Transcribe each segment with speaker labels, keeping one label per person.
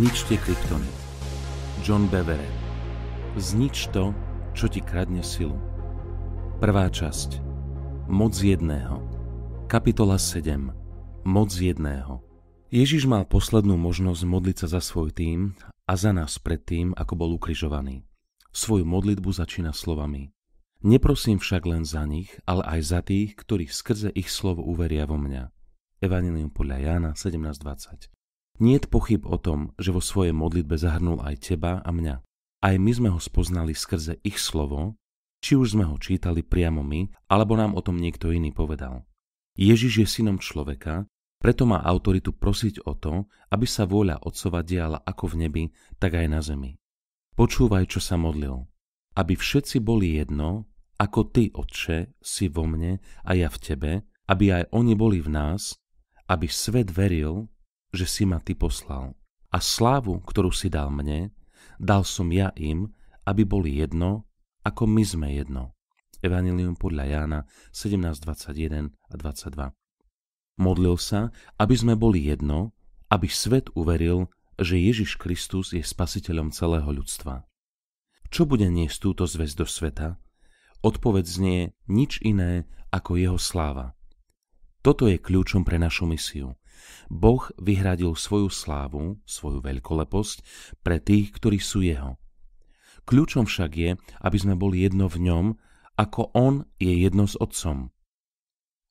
Speaker 1: Zničte kryptonit. John Bevere. Znič to, čo ti kradne silu. Prvá časť. Moc jedného. Kapitola 7. Moc jedného. Ježiš mal poslednú možnosť modliť sa za svoj tým a za nás pred tým, ako bol ukrižovaný. Svoju modlitbu začína slovami. Neprosím však len za nich, ale aj za tých, ktorí skrze ich slovo uveria vo mňa. Evangelium podľa Jána 17.20 nie je pochyb o tom, že vo svojej modlitbe zahrnul aj teba a mňa. Aj my sme ho spoznali skrze ich slovo, či už sme ho čítali priamo my, alebo nám o tom niekto iný povedal. Ježiš je synom človeka, preto má autoritu prosiť o to, aby sa vôľa Otcova diala ako v nebi, tak aj na zemi. Počúvaj, čo sa modlil. Aby všetci boli jedno, ako Ty, Otče, si vo mne a ja v Tebe, aby aj oni boli v nás, aby svet veril, že si ma ty poslal. A slávu, ktorú si dal mne, dal som ja im, aby boli jedno, ako my sme jedno. Evangelium podľa Jána 17.21 a 22. Modlil sa, aby sme boli jedno, aby svet uveril, že Ježiš Kristus je spasiteľom celého ľudstva. Čo bude niesť túto zväzť do sveta? Odpoveď znie nič iné ako jeho sláva. Toto je kľúčom pre našu misiu. Boh vyhradil svoju slávu, svoju veľkoleposť pre tých, ktorí sú jeho. Kľúčom však je, aby sme boli jedno v ňom, ako on je jedno s otcom.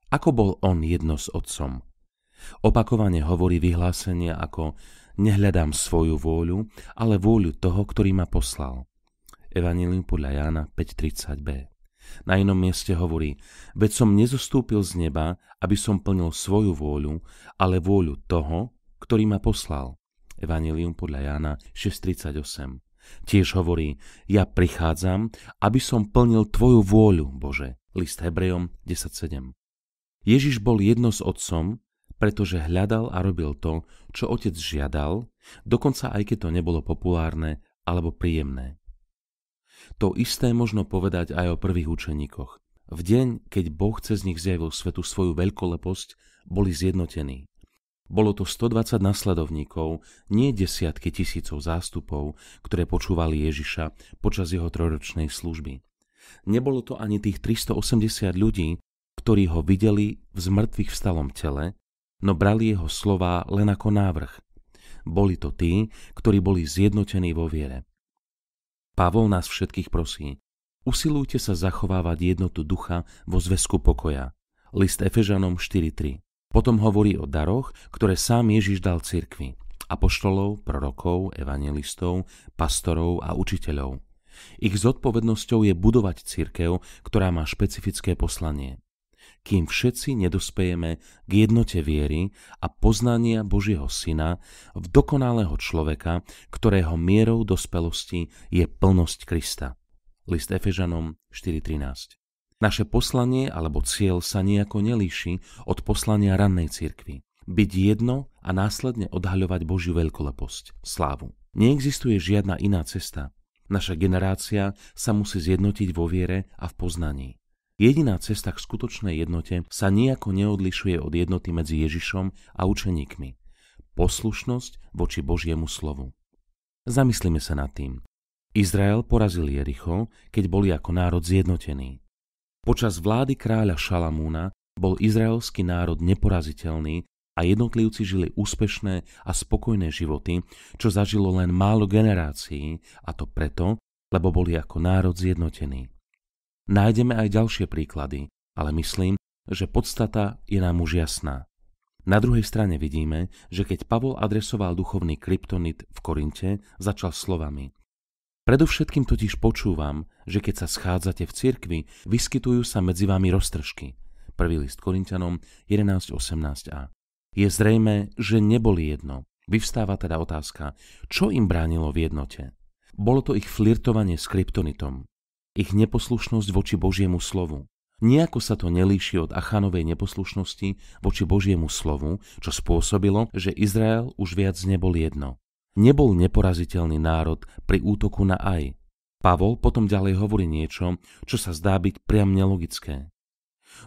Speaker 1: Ako bol on jedno s otcom? Opakovane hovorí vyhlásenie ako nehľadám svoju vôľu, ale vôľu toho, ktorý ma poslal. Evangelium podľa Jána 5.30b. Na inom mieste hovorí, veď som nezostúpil z neba, aby som plnil svoju vôľu, ale vôľu toho, ktorý ma poslal. Evangelium podľa Jána 6.38. Tiež hovorí, ja prichádzam, aby som plnil Tvoju vôľu, Bože. List Hebrejom 10.7. Ježiš bol jedno s Otcom, pretože hľadal a robil to, čo Otec žiadal, dokonca aj keď to nebolo populárne alebo príjemné. To isté možno povedať aj o prvých učeníkoch. V deň, keď Boh cez nich zjavil svetu svoju veľkoleposť, boli zjednotení. Bolo to 120 nasledovníkov, nie desiatky tisícov zástupov, ktoré počúvali Ježiša počas jeho trojročnej služby. Nebolo to ani tých 380 ľudí, ktorí ho videli v zmrtvých vstalom tele, no brali jeho slova len ako návrh. Boli to tí, ktorí boli zjednotení vo viere. Pavol nás všetkých prosí, usilujte sa zachovávať jednotu ducha vo zväzku pokoja. List Efežanom 4.3. Potom hovorí o daroch, ktoré sám Ježiš dal cirkvi. Apoštolov, prorokov, evangelistov, pastorov a učiteľov. Ich zodpovednosťou je budovať cirkev, ktorá má špecifické poslanie kým všetci nedospejeme k jednote viery a poznania Božieho Syna v dokonalého človeka, ktorého mierou dospelosti je plnosť Krista. List Efežanom 4.13 Naše poslanie alebo cieľ sa nejako nelíši od poslania rannej cirkvi. Byť jedno a následne odhaľovať Božiu veľkoleposť, slávu. Neexistuje žiadna iná cesta. Naša generácia sa musí zjednotiť vo viere a v poznaní. Jediná cesta k skutočnej jednote sa nejako neodlišuje od jednoty medzi Ježišom a učeníkmi. Poslušnosť voči Božiemu slovu. Zamyslíme sa nad tým. Izrael porazil Jericho, keď boli ako národ zjednotený. Počas vlády kráľa Šalamúna bol izraelský národ neporaziteľný a jednotlivci žili úspešné a spokojné životy, čo zažilo len málo generácií, a to preto, lebo boli ako národ zjednotený. Nájdeme aj ďalšie príklady, ale myslím, že podstata je nám už jasná. Na druhej strane vidíme, že keď Pavol adresoval duchovný kryptonit v Korinte, začal slovami. Predovšetkým totiž počúvam, že keď sa schádzate v cirkvi, vyskytujú sa medzi vami roztržky. Prvý list Korintianom 11.18a. Je zrejme, že neboli jedno. Vyvstáva teda otázka, čo im bránilo v jednote? Bolo to ich flirtovanie s kryptonitom, ich neposlušnosť voči Božiemu slovu. nejako sa to nelíši od Achanovej neposlušnosti voči Božiemu slovu, čo spôsobilo, že Izrael už viac nebol jedno. Nebol neporaziteľný národ pri útoku na Aj. Pavol potom ďalej hovorí niečo, čo sa zdá byť priam nelogické.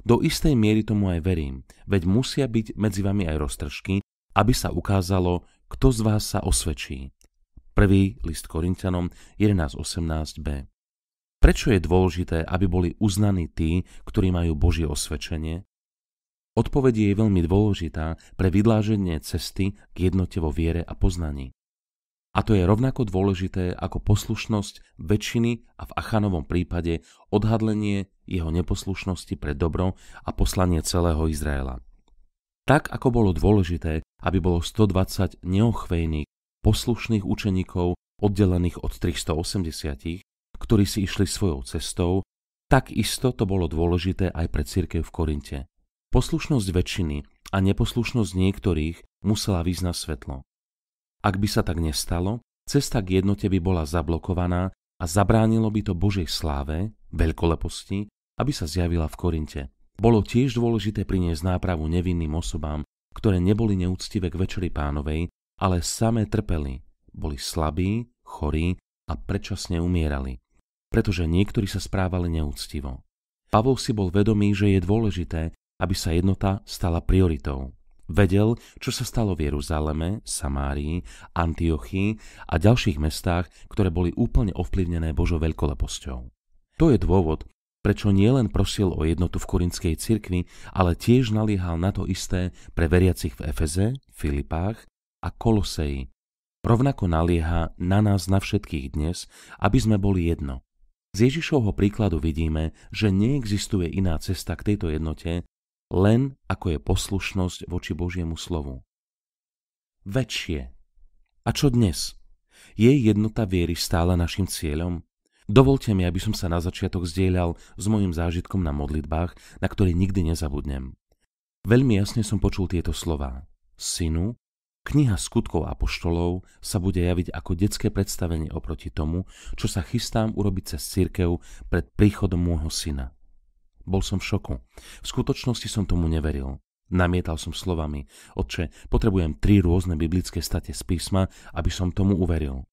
Speaker 1: Do istej miery tomu aj verím, veď musia byť medzi vami aj roztržky, aby sa ukázalo, kto z vás sa osvedčí. Prvý list Korintianom 11.18b. Prečo je dôležité, aby boli uznaní tí, ktorí majú Božie osvedčenie? Odpoveď je veľmi dôležitá pre vydláženie cesty k jednote vo viere a poznaní. A to je rovnako dôležité ako poslušnosť väčšiny a v Achanovom prípade odhadlenie jeho neposlušnosti pre dobro a poslanie celého Izraela. Tak ako bolo dôležité, aby bolo 120 neochvejných, poslušných učeníkov oddelených od 380, ktorí si išli svojou cestou, takisto to bolo dôležité aj pre cirkev v Korinte. Poslušnosť väčšiny a neposlušnosť niektorých musela výsť na svetlo. Ak by sa tak nestalo, cesta k jednote by bola zablokovaná a zabránilo by to Božej sláve, veľkoleposti, aby sa zjavila v Korinte. Bolo tiež dôležité priniesť nápravu nevinným osobám, ktoré neboli neúctivé k večeri pánovej, ale samé trpeli, boli slabí, chorí a predčasne umierali pretože niektorí sa správali neúctivo. Pavol si bol vedomý, že je dôležité, aby sa jednota stala prioritou. Vedel, čo sa stalo v Jeruzaleme, Samárii, Antiochii a ďalších mestách, ktoré boli úplne ovplyvnené Božou veľkoleposťou. To je dôvod, prečo nielen prosil o jednotu v korinskej cirkvi, ale tiež naliehal na to isté pre veriacich v Efeze, Filipách a Koloseji. Rovnako nalieha na nás na všetkých dnes, aby sme boli jedno. Z Ježišovho príkladu vidíme, že neexistuje iná cesta k tejto jednote, len ako je poslušnosť voči Božiemu slovu. Väčšie. A čo dnes? Je jednota viery stále našim cieľom? Dovolte mi, aby som sa na začiatok zdieľal s mojim zážitkom na modlitbách, na ktoré nikdy nezabudnem. Veľmi jasne som počul tieto slová. Synu, Kniha skutkov a poštolov sa bude javiť ako detské predstavenie oproti tomu, čo sa chystám urobiť cez církev pred príchodom môjho syna. Bol som v šoku. V skutočnosti som tomu neveril. Namietal som slovami, odče potrebujem tri rôzne biblické state z písma, aby som tomu uveril.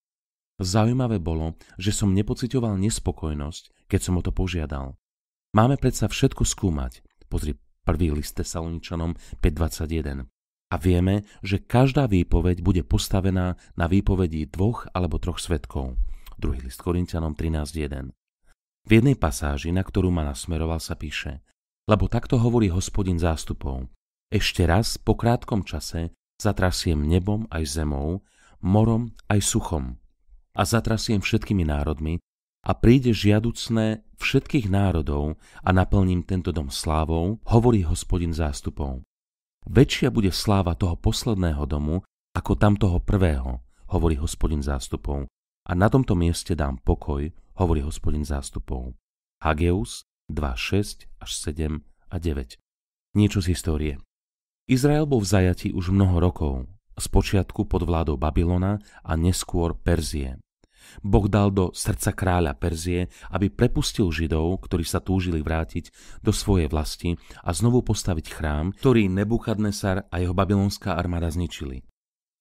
Speaker 1: Zaujímavé bolo, že som nepocitoval nespokojnosť, keď som o to požiadal. Máme predsa všetko skúmať. Pozri prvý list Tesaloničanom 5.21 a vieme, že každá výpoveď bude postavená na výpovedi dvoch alebo troch svetkov. 2. list Korintianom 13.1. V jednej pasáži, na ktorú ma nasmeroval, sa píše Lebo takto hovorí hospodin zástupov. Ešte raz, po krátkom čase, zatrasiem nebom aj zemou, morom aj suchom. A zatrasiem všetkými národmi a príde žiaducné všetkých národov a naplním tento dom slávou, hovorí hospodin zástupov. Väčšia bude sláva toho posledného domu, ako tam toho prvého, hovorí hospodin zástupov. A na tomto mieste dám pokoj, hovorí hospodin zástupov. Hageus 6 až 7 a 9. Niečo z histórie. Izrael bol v zajati už mnoho rokov, spočiatku pod vládou Babylona a neskôr Perzie. Boh dal do srdca kráľa Perzie, aby prepustil Židov, ktorí sa túžili vrátiť do svojej vlasti a znovu postaviť chrám, ktorý Nebuchadnesar a jeho babylonská armáda zničili.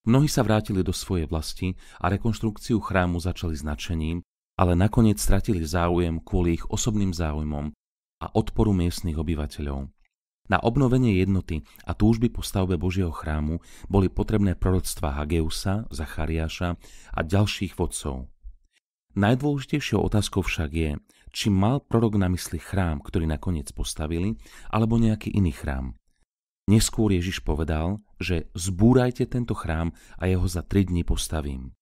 Speaker 1: Mnohí sa vrátili do svojej vlasti a rekonštrukciu chrámu začali značením, ale nakoniec stratili záujem kvôli ich osobným záujmom a odporu miestnych obyvateľov. Na obnovenie jednoty a túžby po stavbe Božieho chrámu boli potrebné proroctvá Hageusa, Zachariáša a ďalších vodcov. Najdôležitejšou otázkou však je, či mal prorok na mysli chrám, ktorý nakoniec postavili, alebo nejaký iný chrám. Neskôr Ježiš povedal, že zbúrajte tento chrám a jeho za tri dní postavím.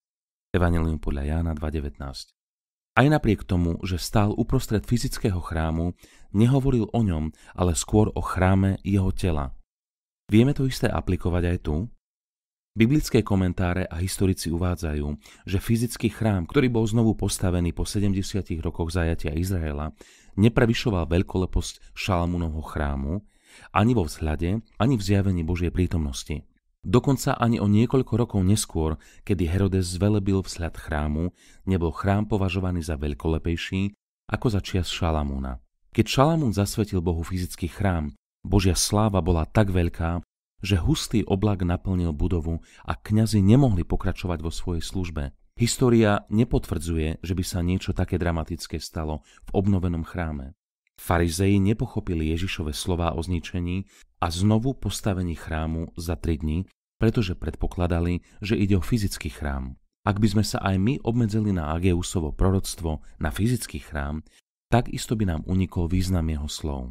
Speaker 1: Evangelium podľa Jána 2.19 Aj napriek tomu, že stál uprostred fyzického chrámu, nehovoril o ňom, ale skôr o chráme jeho tela. Vieme to isté aplikovať aj tu? Biblické komentáre a historici uvádzajú, že fyzický chrám, ktorý bol znovu postavený po 70 rokoch zajatia Izraela, neprevyšoval veľkoleposť Šalamúnovho chrámu ani vo vzhľade, ani v zjavení Božej prítomnosti. Dokonca ani o niekoľko rokov neskôr, kedy Herodes zvelebil vzhľad chrámu, nebol chrám považovaný za veľkolepejší ako za čias Šalamúna. Keď Šalamún zasvetil Bohu fyzický chrám, Božia sláva bola tak veľká, že hustý oblak naplnil budovu a kňazi nemohli pokračovať vo svojej službe. História nepotvrdzuje, že by sa niečo také dramatické stalo v obnovenom chráme. Farizei nepochopili Ježišove slova o zničení a znovu postavení chrámu za tri dni, pretože predpokladali, že ide o fyzický chrám. Ak by sme sa aj my obmedzili na Ageusovo proroctvo na fyzický chrám, takisto by nám unikol význam jeho slov.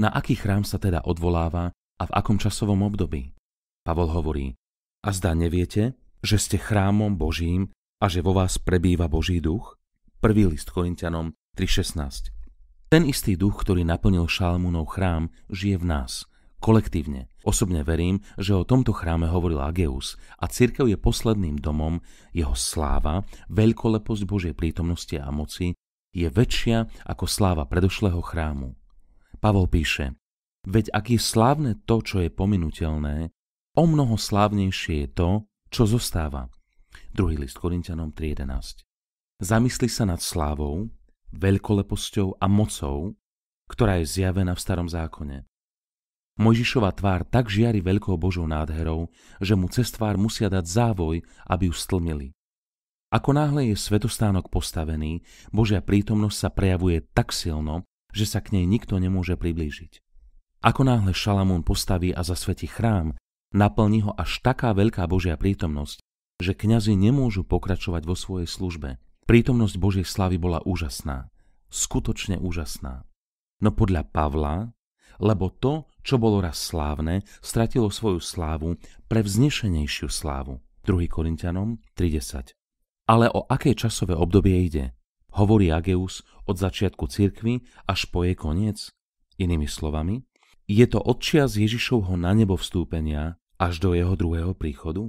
Speaker 1: Na aký chrám sa teda odvoláva a v akom časovom období. Pavol hovorí, a zdá neviete, že ste chrámom Božím a že vo vás prebýva Boží duch? Prvý list Korintianom 3.16 Ten istý duch, ktorý naplnil Šalmunov chrám, žije v nás, kolektívne. Osobne verím, že o tomto chráme hovoril Ageus a církev je posledným domom, jeho sláva, veľkoleposť Božej prítomnosti a moci je väčšia ako sláva predošlého chrámu. Pavol píše, Veď ak je slávne to, čo je pominutelné, o mnoho slávnejšie je to, čo zostáva. 2. list Korintianom 3.11 Zamysli sa nad slávou, veľkoleposťou a mocou, ktorá je zjavená v starom zákone. Mojžišova tvár tak žiari veľkou Božou nádherou, že mu cez tvár musia dať závoj, aby ju stlmili. Ako náhle je svetostánok postavený, Božia prítomnosť sa prejavuje tak silno, že sa k nej nikto nemôže priblížiť. Ako náhle Šalamún postaví a zasvetí chrám, naplní ho až taká veľká Božia prítomnosť, že kňazi nemôžu pokračovať vo svojej službe. Prítomnosť Božej slavy bola úžasná, skutočne úžasná. No podľa Pavla, lebo to, čo bolo raz slávne, stratilo svoju slávu pre vznešenejšiu slávu. 2. Korintianom 30. Ale o aké časové obdobie ide? Hovorí Ageus od začiatku cirkvy až po jej koniec? Inými slovami, je to z Ježišovho na nebo vstúpenia až do jeho druhého príchodu?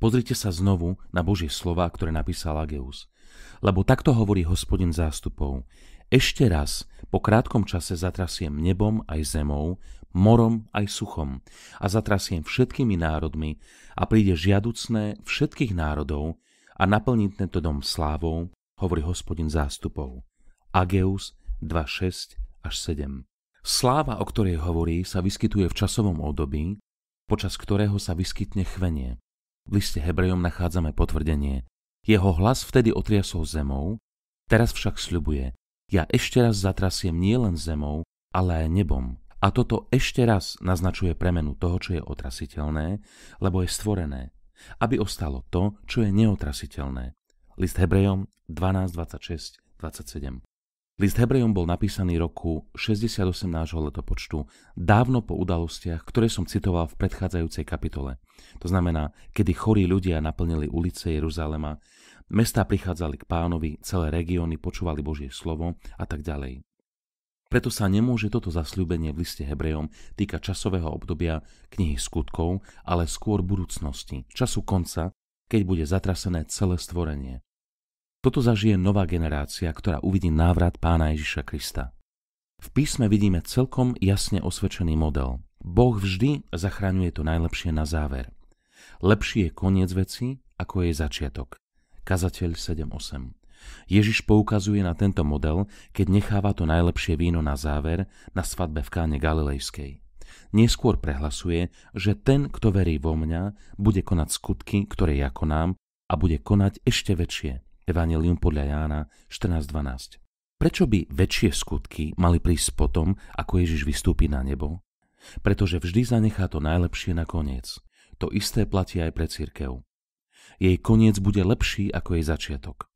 Speaker 1: Pozrite sa znovu na Božie slova, ktoré napísal Ageus. Lebo takto hovorí hospodin zástupov. Ešte raz, po krátkom čase zatrasiem nebom aj zemou, morom aj suchom a zatrasiem všetkými národmi a príde žiaducné všetkých národov a naplní tento dom slávou, hovorí hospodin zástupov. Ageus 2.6 až 7. Sláva, o ktorej hovorí, sa vyskytuje v časovom období, počas ktorého sa vyskytne chvenie. V liste Hebrejom nachádzame potvrdenie. Jeho hlas vtedy otriasol zemou, teraz však sľubuje. Ja ešte raz zatrasiem nielen zemou, ale aj nebom. A toto ešte raz naznačuje premenu toho, čo je otrasiteľné, lebo je stvorené, aby ostalo to, čo je neotrasiteľné. List Hebrejom 12, 26, 27. List Hebrejom bol napísaný roku 68 nášho letopočtu, dávno po udalostiach, ktoré som citoval v predchádzajúcej kapitole. To znamená, kedy chorí ľudia naplnili ulice Jeruzalema, mestá prichádzali k pánovi, celé regióny počúvali Božie slovo a tak ďalej. Preto sa nemôže toto zasľúbenie v liste Hebrejom týka časového obdobia knihy skutkov, ale skôr budúcnosti, času konca, keď bude zatrasené celé stvorenie. Toto zažije nová generácia, ktorá uvidí návrat pána Ježiša Krista. V písme vidíme celkom jasne osvedčený model. Boh vždy zachraňuje to najlepšie na záver. Lepší je koniec veci, ako je začiatok. Kazateľ 7.8 Ježiš poukazuje na tento model, keď necháva to najlepšie víno na záver na svadbe v káne Galilejskej. Neskôr prehlasuje, že ten, kto verí vo mňa, bude konať skutky, ktoré ja konám a bude konať ešte väčšie, Evangelium podľa Jána 14.12. Prečo by väčšie skutky mali prísť potom, ako Ježiš vystúpi na nebo? Pretože vždy zanechá to najlepšie na koniec. To isté platí aj pre cirkev. Jej koniec bude lepší ako jej začiatok.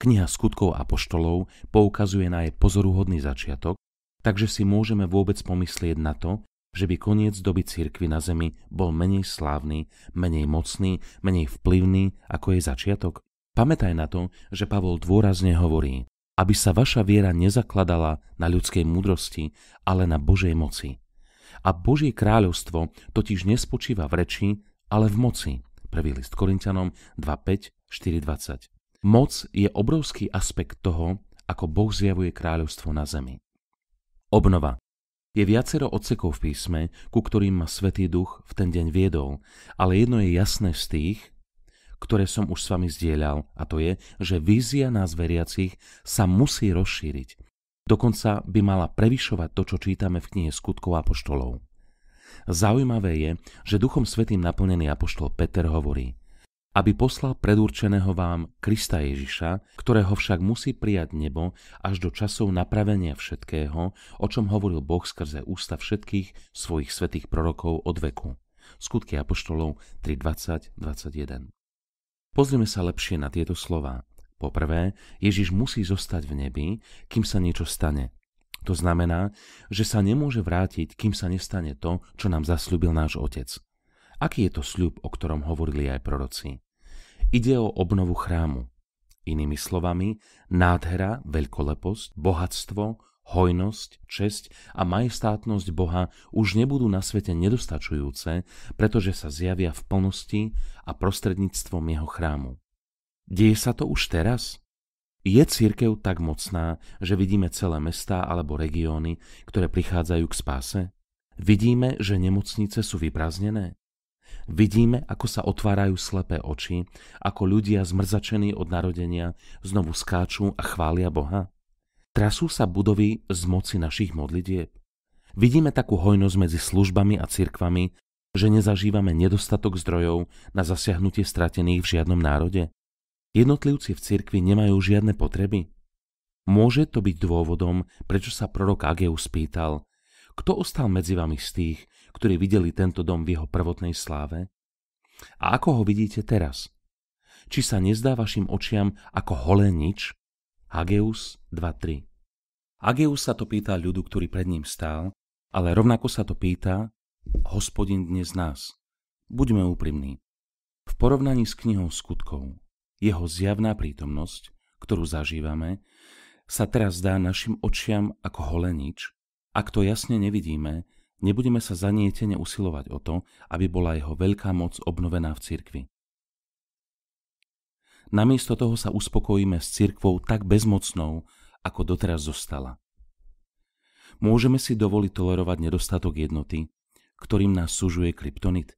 Speaker 1: Kniha skutkov a poštolov poukazuje na jej pozoruhodný začiatok, takže si môžeme vôbec pomyslieť na to, že by koniec doby cirkvy na zemi bol menej slávny, menej mocný, menej vplyvný ako jej začiatok? Pamätaj na to, že Pavol dôrazne hovorí, aby sa vaša viera nezakladala na ľudskej múdrosti, ale na Božej moci. A Božie kráľovstvo totiž nespočíva v reči, ale v moci. Prvý list Korintianom 2.5.4.20 Moc je obrovský aspekt toho, ako Boh zjavuje kráľovstvo na zemi. Obnova. Je viacero odsekov v písme, ku ktorým ma Svetý Duch v ten deň viedol, ale jedno je jasné z tých, ktoré som už s vami zdieľal, a to je, že vízia nás veriacich sa musí rozšíriť. Dokonca by mala prevyšovať to, čo čítame v knihe Skutkov a poštolov. Zaujímavé je, že Duchom Svetým naplnený apoštol Peter hovorí aby poslal predurčeného vám Krista Ježiša, ktorého však musí prijať nebo až do časov napravenia všetkého, o čom hovoril Boh skrze ústa všetkých svojich svetých prorokov od veku. Skutky Apoštolov 3.20.21 Pozrime sa lepšie na tieto slová. Poprvé, Ježiš musí zostať v nebi, kým sa niečo stane. To znamená, že sa nemôže vrátiť, kým sa nestane to, čo nám zasľúbil náš Otec. Aký je to sľub, o ktorom hovorili aj proroci? Ide o obnovu chrámu. Inými slovami, nádhera, veľkoleposť, bohatstvo, hojnosť, česť a majestátnosť Boha už nebudú na svete nedostačujúce, pretože sa zjavia v plnosti a prostredníctvom jeho chrámu. Deje sa to už teraz? Je církev tak mocná, že vidíme celé mestá alebo regióny, ktoré prichádzajú k spáse? Vidíme, že nemocnice sú vyprázdnené? Vidíme, ako sa otvárajú slepé oči, ako ľudia zmrzačení od narodenia znovu skáču a chvália Boha? Trasú sa budovy z moci našich modlitieb. Vidíme takú hojnosť medzi službami a cirkvami, že nezažívame nedostatok zdrojov na zasiahnutie stratených v žiadnom národe. Jednotlivci v cirkvi nemajú žiadne potreby. Môže to byť dôvodom, prečo sa prorok Ageus spýtal, kto ostal medzi vami z tých, ktorí videli tento dom v jeho prvotnej sláve? A ako ho vidíte teraz? Či sa nezdá vašim očiam ako holé nič? Hageus 2.3. Ageus sa to pýta ľudu, ktorý pred ním stál, ale rovnako sa to pýta hospodin dnes nás. Buďme úprimní. V porovnaní s knihou skutkov, jeho zjavná prítomnosť, ktorú zažívame, sa teraz dá našim očiam ako holenič. Ak to jasne nevidíme, nebudeme sa zanietene usilovať o to, aby bola jeho veľká moc obnovená v cirkvi. Namiesto toho sa uspokojíme s cirkvou tak bezmocnou, ako doteraz zostala. Môžeme si dovoliť tolerovať nedostatok jednoty, ktorým nás súžuje kryptonit?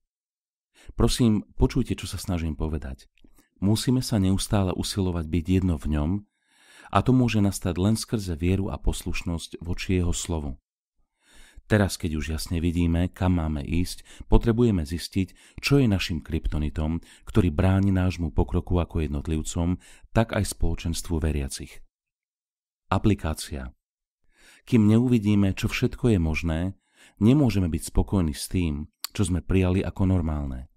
Speaker 1: Prosím, počujte, čo sa snažím povedať. Musíme sa neustále usilovať byť jedno v ňom a to môže nastať len skrze vieru a poslušnosť voči jeho slovu. Teraz, keď už jasne vidíme, kam máme ísť, potrebujeme zistiť, čo je našim kryptonitom, ktorý bráni nášmu pokroku ako jednotlivcom, tak aj spoločenstvu veriacich. Aplikácia Kým neuvidíme, čo všetko je možné, nemôžeme byť spokojní s tým, čo sme prijali ako normálne.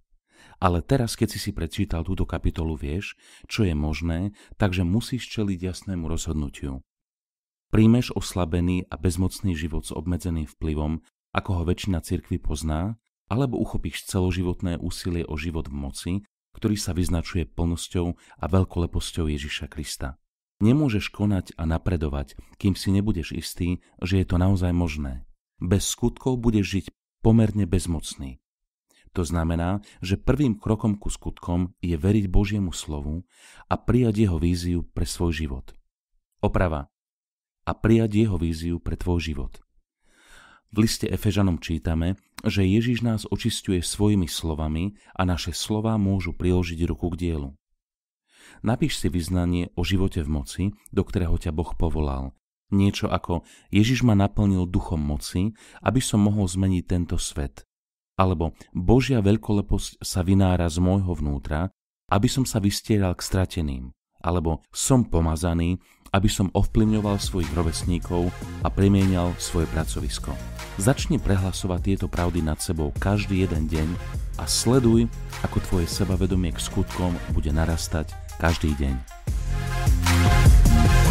Speaker 1: Ale teraz, keď si si prečítal túto kapitolu, vieš, čo je možné, takže musíš čeliť jasnému rozhodnutiu príjmeš oslabený a bezmocný život s obmedzeným vplyvom, ako ho väčšina cirkvy pozná, alebo uchopíš celoživotné úsilie o život v moci, ktorý sa vyznačuje plnosťou a veľkoleposťou Ježiša Krista. Nemôžeš konať a napredovať, kým si nebudeš istý, že je to naozaj možné. Bez skutkov budeš žiť pomerne bezmocný. To znamená, že prvým krokom ku skutkom je veriť Božiemu slovu a prijať jeho víziu pre svoj život. Oprava a prijať jeho víziu pre tvoj život. V liste Efežanom čítame, že Ježiš nás očistuje svojimi slovami a naše slova môžu priložiť ruku k dielu. Napíš si vyznanie o živote v moci, do ktorého ťa Boh povolal. Niečo ako Ježiš ma naplnil duchom moci, aby som mohol zmeniť tento svet. Alebo Božia veľkoleposť sa vynára z môjho vnútra, aby som sa vystieral k strateným. Alebo som pomazaný, aby som ovplyvňoval svojich rovesníkov a premienial svoje pracovisko. Začni prehlasovať tieto pravdy nad sebou každý jeden deň a sleduj, ako tvoje sebavedomie k skutkom bude narastať každý deň.